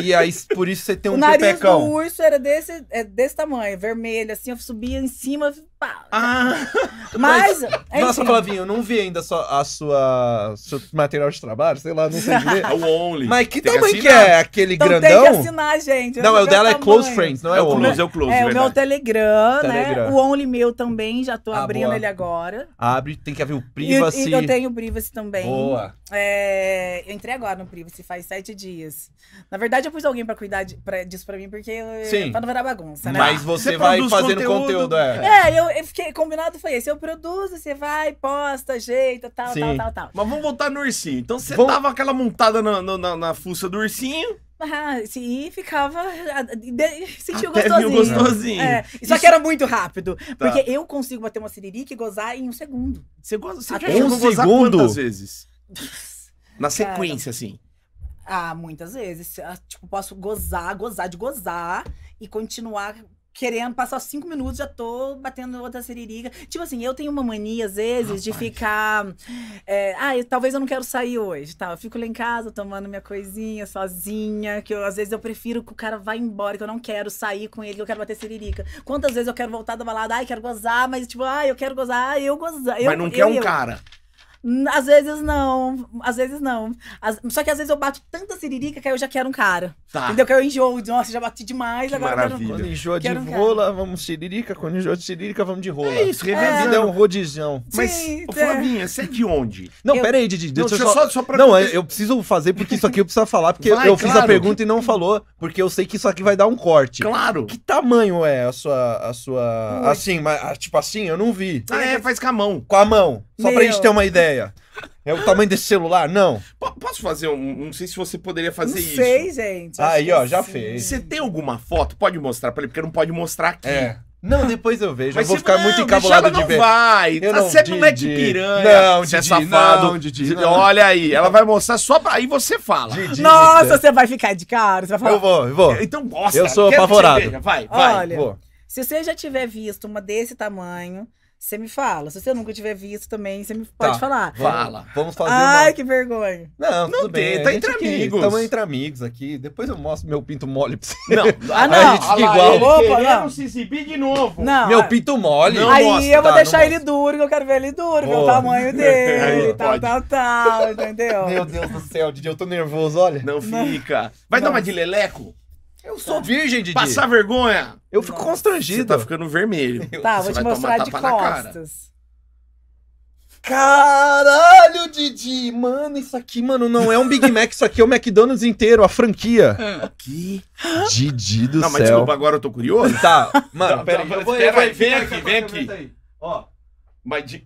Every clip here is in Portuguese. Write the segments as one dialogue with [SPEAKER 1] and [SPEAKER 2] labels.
[SPEAKER 1] E aí, por isso você tem um o nariz pepecão. O nariz do
[SPEAKER 2] urso era desse, é desse tamanho, vermelho, assim. Eu subia em cima, ah, mas. mas nossa, Flavinho,
[SPEAKER 1] eu não vi ainda a sua, a sua seu material de trabalho, sei lá, não sei dizer É o Only. Mas que tem tamanho que, que é aquele então grandão? Tem que assinar,
[SPEAKER 2] gente. Não, é o é dela tamanho. é Close Friends, não é, é o Only. Close, é o Close, é, o meu Telegram, né? Telegram, né? O Only meu também, já tô ah, abrindo boa. ele agora.
[SPEAKER 1] Abre, tem que haver o Privacy. E, e eu tenho
[SPEAKER 2] o Privacy também. Boa. É, eu entrei agora no Privacy, faz sete dias. Na verdade, eu pus alguém pra cuidar de, pra, disso pra mim, porque Sim. pra não virar bagunça, né? Mas você, você vai fazendo conteúdo, conteúdo é. É, eu, eu fiquei, combinado foi esse. Eu produzo, você vai, posta, ajeita, tal, Sim. tal, tal, tal. Mas vamos
[SPEAKER 1] voltar no ursinho. Então você Vom... dava aquela montada na, na, na fuça do ursinho.
[SPEAKER 2] Ah, sim, ficava. Sentiu Até gostosinho. gostosinho. É, só Isso... que era muito rápido. Tá. Porque eu consigo bater uma siririca e gozar em um segundo. Você goza? Você Até um segundo? quantas
[SPEAKER 1] vezes? na sequência, Cara. assim.
[SPEAKER 2] Ah, muitas vezes. Ah, tipo, posso gozar, gozar de gozar e continuar querendo passar cinco minutos, já tô batendo outra siririca. Tipo assim, eu tenho uma mania, às vezes, Rapaz. de ficar. É, ah, eu, talvez eu não quero sair hoje, tá? Eu fico lá em casa tomando minha coisinha, sozinha, que eu, às vezes eu prefiro que o cara vá embora, que eu não quero sair com ele, que eu quero bater seririca Quantas vezes eu quero voltar da balada, ai, quero gozar, mas tipo, ai, eu quero gozar, eu gozar. Eu, mas não quer eu, um cara. Às vezes não, às vezes não. As... Só que às vezes eu bato tanta siririca que eu já quero um cara. Tá. Entendeu? Que eu enjoo, nossa, já bati demais, que agora maravilha. eu quero um... Quando enjoa de rola, cara. vamos siririca.
[SPEAKER 1] Quando enjoa de siririca, vamos de rola. É isso, Revendida é, é um rodizão. Mas, Sim, é. Flavinha, você é de onde? Não, eu... aí, Didi. Não, deixa eu só... só pra... Não, é, eu preciso fazer, porque isso aqui eu preciso falar, porque vai, eu claro. fiz a pergunta e não falou, porque eu sei que isso aqui vai dar um corte. Claro. Que tamanho é a sua... A sua... Assim, ah, tipo assim, eu não vi. Ah, é, faz com a mão. Com a mão. Só Meu. pra gente ter uma ideia. É o tamanho desse celular? Não. P posso fazer um. Não sei se você poderia fazer não isso. Fez,
[SPEAKER 2] gente. Aí, ó, é já sim. fez.
[SPEAKER 1] Você tem alguma foto? Pode mostrar pra ele, porque não pode mostrar aqui. É. Não, depois eu vejo. Mas eu vou ficar não, muito encabulado de não ver. Vai. Eu ah, não, você Didi. não é de piranha. Não, você é Didi, é safado. Não, Didi, não. Olha aí, ela vai mostrar só pra. Aí você fala. Didi, Nossa, né? você
[SPEAKER 2] vai ficar de cara. Você vai falar. Eu vou, eu vou. Então mostra. Eu sou apavorado. Vai, vai. Olha, vou. se você já tiver visto uma desse tamanho, você me fala. Se você nunca tiver visto também, você me pode tá, falar. Fala. Vamos fazer Ai, uma... que vergonha. Não, não tem. Bem. Tá entre amigos. Estamos entre
[SPEAKER 1] amigos aqui. Depois eu mostro meu pinto mole pra você. Não. Ah, não. a gente fica igual. Ele Opa,
[SPEAKER 2] não. se exibir de novo. Não. Meu ah,
[SPEAKER 1] pinto mole. Não aí mostra, eu vou tá, deixar ele
[SPEAKER 2] mostra. duro, que eu quero ver ele duro, ver o tamanho dele, aí, tal, tal, tal, entendeu? Meu Deus
[SPEAKER 1] do céu, Didi, eu tô nervoso, olha. Não fica. Vai não. dar uma de leleco? Eu sou tá. virgem, Didi. Passar vergonha? Eu fico Nossa. constrangido. Você tá ficando vermelho. Tá, Você vou te mostrar de costas. Caralho, Didi! Mano, isso aqui, mano, não é um Big Mac, isso aqui é o McDonald's inteiro, a franquia. Ah. que Didi do não, céu. Não, mas desculpa, agora eu tô curioso. Tá, mano, peraí. Tá, pera, pera, vem aqui, vem aqui. Ó. Mas de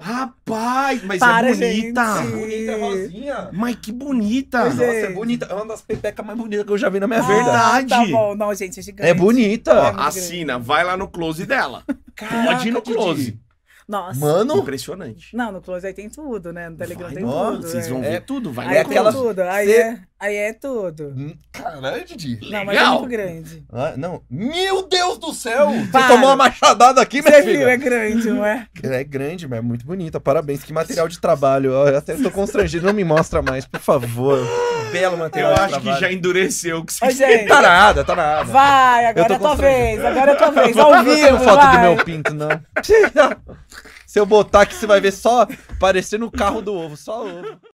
[SPEAKER 1] Rapaz, mas é Para, é bonita. Bonita, é Rosinha. Mas que bonita. Pois Nossa, é. é bonita. É uma das pepecas
[SPEAKER 2] mais bonitas que eu já vi na minha ah, tá verdade. Tá bom, não, gente, é gigante. É bonita. É
[SPEAKER 1] Assina, grande. vai lá no close dela.
[SPEAKER 2] Caraca, Pode ir no close. Didi. Nossa. Mano.
[SPEAKER 1] Impressionante.
[SPEAKER 2] Não, no close aí tem tudo, né? No Telegram vai, tem tudo. Vocês é. vão ver
[SPEAKER 1] é tudo, vai. Aí é aquela... tudo.
[SPEAKER 2] Aí Cê... é... Aí é tudo. Hum,
[SPEAKER 1] caralho, Didi. Não, mas é muito grande. Ah, não.
[SPEAKER 2] Meu Deus do céu! Você tomou uma machadada aqui, minha Você viu, é grande, não é?
[SPEAKER 1] É grande, mas é muito bonita. Parabéns. Que material de trabalho. Eu até tô constrangido. Não me mostra mais, por favor. Belo Eu material de acho trabalho. que já endureceu. Que Ô, gente, Tá nada, tá nada.
[SPEAKER 2] vai, agora é a tua vez, agora é a tua vez. Ao vivo, não foto vai. do meu
[SPEAKER 1] pinto, não. Se eu botar aqui, você vai ver só parecendo o carro do ovo, só ovo.